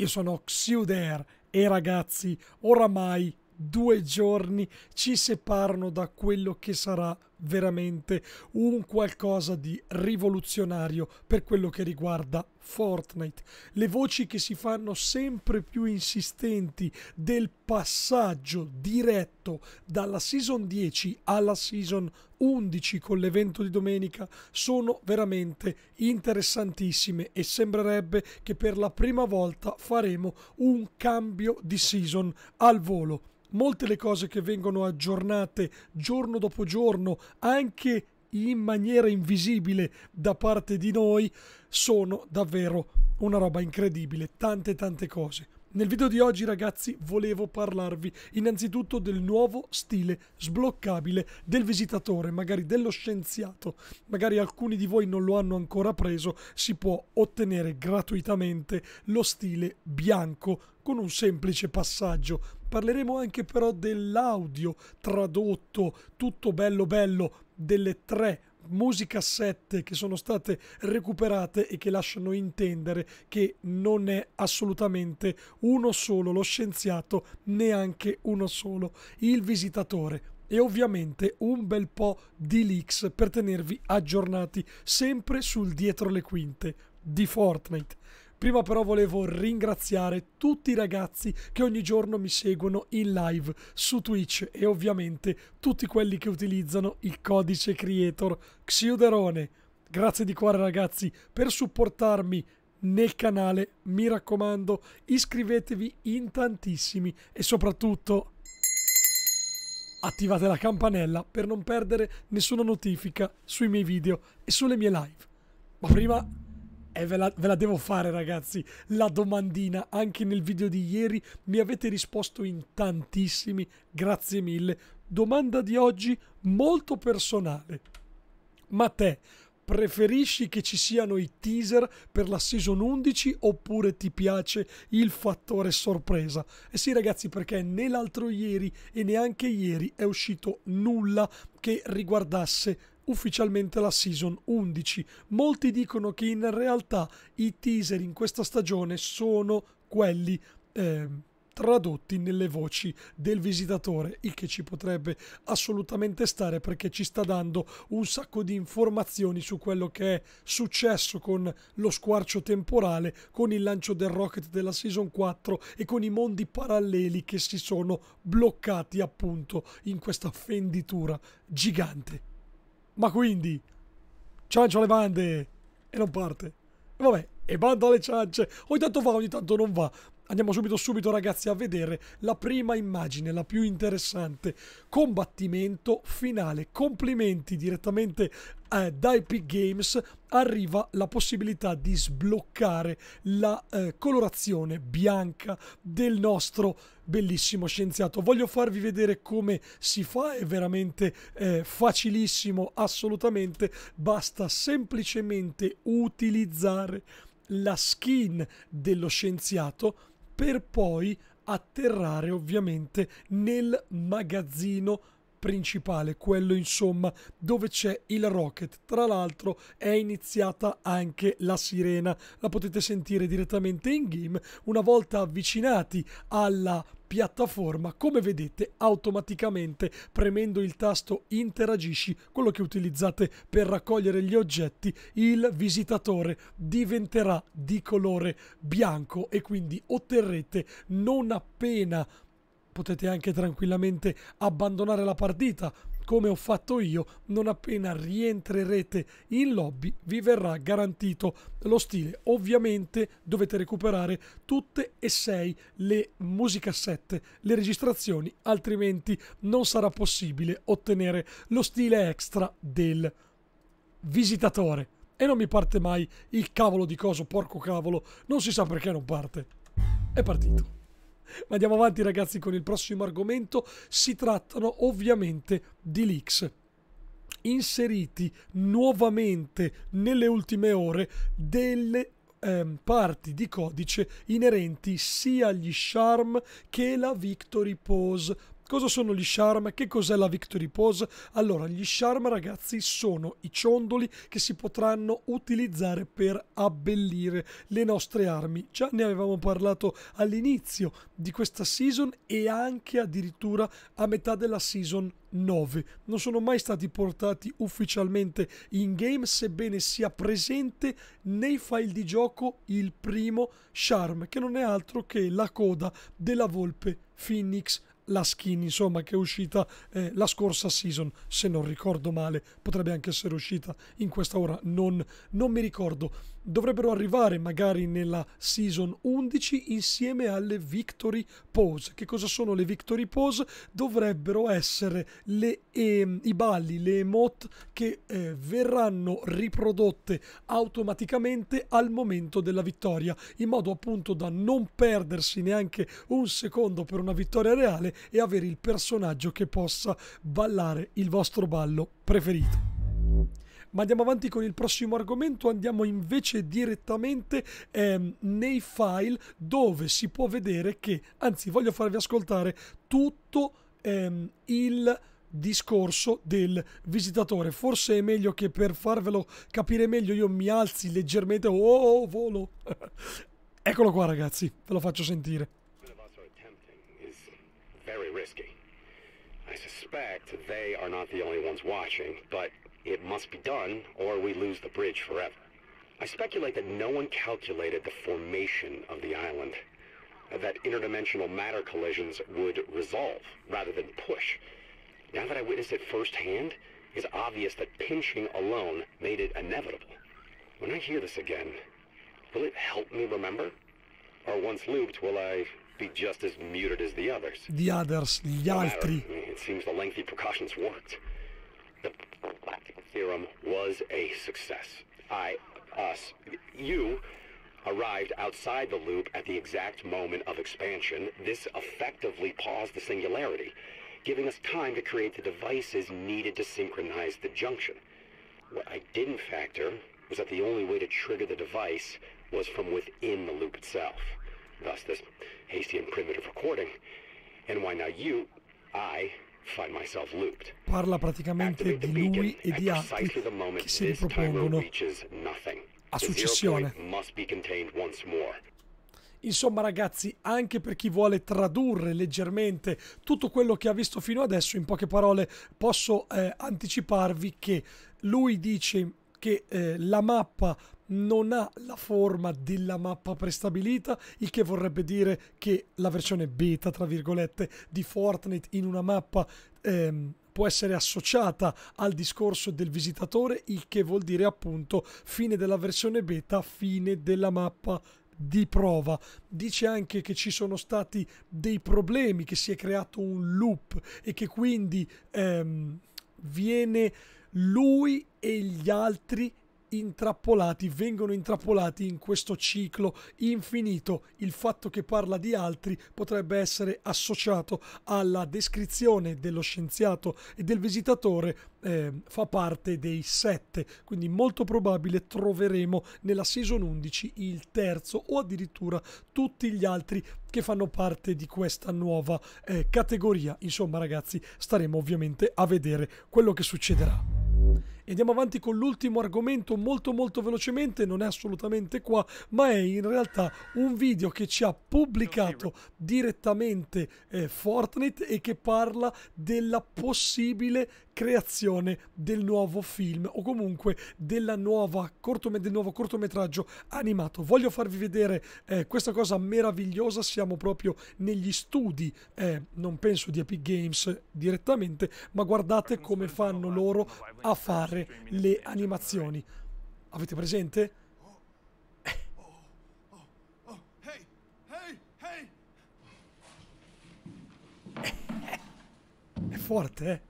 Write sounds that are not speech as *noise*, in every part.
Io sono Xiuder e ragazzi, oramai due giorni ci separano da quello che sarà veramente un qualcosa di rivoluzionario per quello che riguarda Fortnite. Le voci che si fanno sempre più insistenti del passaggio diretto dalla season 10 alla season 11 con l'evento di domenica sono veramente interessantissime e sembrerebbe che per la prima volta faremo un cambio di season al volo molte le cose che vengono aggiornate giorno dopo giorno, anche in maniera invisibile da parte di noi, sono davvero una roba incredibile, tante tante cose. Nel video di oggi ragazzi volevo parlarvi innanzitutto del nuovo stile sbloccabile del visitatore, magari dello scienziato, magari alcuni di voi non lo hanno ancora preso, si può ottenere gratuitamente lo stile bianco con un semplice passaggio Parleremo anche però dell'audio tradotto, tutto bello bello, delle tre musicassette che sono state recuperate e che lasciano intendere che non è assolutamente uno solo lo scienziato, neanche uno solo il visitatore. E ovviamente un bel po' di leaks per tenervi aggiornati sempre sul dietro le quinte di Fortnite. Prima però volevo ringraziare tutti i ragazzi che ogni giorno mi seguono in live su Twitch e ovviamente tutti quelli che utilizzano il codice creator Xiuderone. Grazie di cuore ragazzi per supportarmi nel canale, mi raccomando iscrivetevi in tantissimi e soprattutto attivate la campanella per non perdere nessuna notifica sui miei video e sulle mie live. Ma prima e eh, ve la, ve la, devo fare ragazzi, la domandina, anche nel video di ieri mi avete risposto in tantissimi, grazie mille. Domanda di oggi molto personale. Ma te preferisci che ci siano i teaser per la season 11 oppure ti piace il fattore sorpresa? E eh sì ragazzi perché né l'altro ieri e neanche ieri è uscito nulla che riguardasse ufficialmente la Season 11. Molti dicono che in realtà i teaser in questa stagione sono quelli... Eh, tradotti nelle voci del visitatore, il che ci potrebbe assolutamente stare perché ci sta dando un sacco di informazioni su quello che è successo con lo squarcio temporale, con il lancio del rocket della Season 4 e con i mondi paralleli che si sono bloccati appunto in questa fenditura gigante. Ma quindi, ciancio le bande e non parte. E vabbè, e bando alle ciance. Ogni tanto va, ogni tanto non va. Andiamo subito subito ragazzi a vedere la prima immagine, la più interessante. Combattimento finale. Complimenti direttamente eh, da Epic Games arriva la possibilità di sbloccare la eh, colorazione bianca del nostro bellissimo scienziato. Voglio farvi vedere come si fa, è veramente eh, facilissimo, assolutamente, basta semplicemente utilizzare la skin dello scienziato per poi atterrare ovviamente nel magazzino principale, quello insomma dove c'è il rocket. Tra l'altro è iniziata anche la sirena, la potete sentire direttamente in game. Una volta avvicinati alla piattaforma, come vedete automaticamente premendo il tasto interagisci, quello che utilizzate per raccogliere gli oggetti, il visitatore diventerà di colore bianco e quindi otterrete non appena potete anche tranquillamente abbandonare la partita come ho fatto io, non appena rientrerete in lobby vi verrà garantito lo stile. Ovviamente dovete recuperare tutte e sei le musicassette, le registrazioni, altrimenti non sarà possibile ottenere lo stile extra del visitatore. E non mi parte mai il cavolo di coso, porco cavolo, non si sa perché non parte. È partito. Ma andiamo avanti ragazzi con il prossimo argomento. Si trattano ovviamente di leaks inseriti nuovamente nelle ultime ore delle ehm, parti di codice inerenti sia agli charm che la victory pose Cosa sono gli charm? Che cos'è la victory pose? Allora, gli charm ragazzi sono i ciondoli che si potranno utilizzare per abbellire le nostre armi. Già ne avevamo parlato all'inizio di questa season e anche addirittura a metà della season 9. Non sono mai stati portati ufficialmente in game, sebbene sia presente nei file di gioco il primo charm, che non è altro che la coda della volpe Phoenix la skin insomma che è uscita eh, la scorsa season se non ricordo male potrebbe anche essere uscita in questa ora non, non mi ricordo dovrebbero arrivare magari nella season 11 insieme alle victory pose. Che cosa sono le victory pose? Dovrebbero essere le, eh, i balli, le emote che eh, verranno riprodotte automaticamente al momento della vittoria, in modo appunto da non perdersi neanche un secondo per una vittoria reale e avere il personaggio che possa ballare il vostro ballo preferito. Ma andiamo avanti con il prossimo argomento, andiamo invece direttamente ehm, nei file dove si può vedere che, anzi voglio farvi ascoltare tutto ehm, il discorso del visitatore. Forse è meglio che per farvelo capire meglio io mi alzi leggermente. Oh, oh, oh volo! *laughs* Eccolo qua, ragazzi, ve lo faccio sentire. I suspect they are not the only ones watching, but It must be done, or we lose the bridge forever. I speculate that no one calculated the formation of the island, that interdimensional matter collisions would resolve rather than push. Now that I witnessed it firsthand, it's obvious that pinching alone made it inevitable. When I hear this again, will it help me remember? Or once looped, will I be just as muted as the others? The others, gli altri. it seems the lengthy precautions worked theorem was a success. I, us, you arrived outside the loop at the exact moment of expansion. This effectively paused the singularity, giving us time to create the devices needed to synchronize the junction. What I didn't factor was that the only way to trigger the device was from within the loop itself. Thus this hasty and primitive recording. And why now you, I, Parla praticamente di lui e di altri che si ripropongono a successione. Insomma ragazzi, anche per chi vuole tradurre leggermente tutto quello che ha visto fino adesso, in poche parole posso eh, anticiparvi che lui dice che eh, la mappa non ha la forma della mappa prestabilita, il che vorrebbe dire che la versione beta, tra virgolette, di Fortnite in una mappa ehm, può essere associata al discorso del visitatore, il che vuol dire appunto fine della versione beta, fine della mappa di prova. Dice anche che ci sono stati dei problemi, che si è creato un loop e che quindi ehm, viene lui e gli altri intrappolati, vengono intrappolati in questo ciclo infinito. Il fatto che parla di altri potrebbe essere associato alla descrizione dello scienziato e del visitatore, eh, fa parte dei sette, quindi molto probabile troveremo nella season 11 il terzo o addirittura tutti gli altri che fanno parte di questa nuova eh, categoria. Insomma ragazzi, staremo ovviamente a vedere quello che succederà. Andiamo avanti con l'ultimo argomento molto molto velocemente, non è assolutamente qua, ma è in realtà un video che ci ha pubblicato direttamente eh, Fortnite e che parla della possibile creazione del nuovo film o comunque del nuovo cortometraggio animato. Voglio farvi vedere eh, questa cosa meravigliosa, siamo proprio negli studi, eh, non penso di Epic Games direttamente, ma guardate come fanno loro a fare le animazioni. Avete presente? È forte, eh?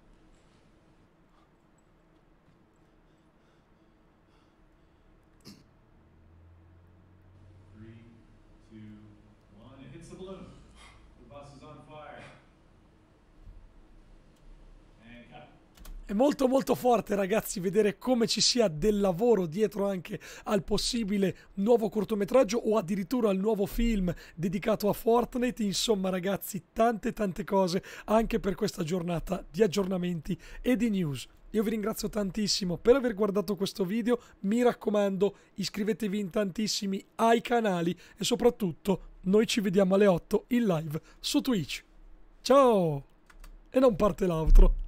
È molto molto forte ragazzi vedere come ci sia del lavoro dietro anche al possibile nuovo cortometraggio o addirittura al nuovo film dedicato a Fortnite. Insomma ragazzi tante tante cose anche per questa giornata di aggiornamenti e di news. Io vi ringrazio tantissimo per aver guardato questo video, mi raccomando iscrivetevi in tantissimi ai canali e soprattutto noi ci vediamo alle 8 in live su Twitch. Ciao! E non parte l'altro.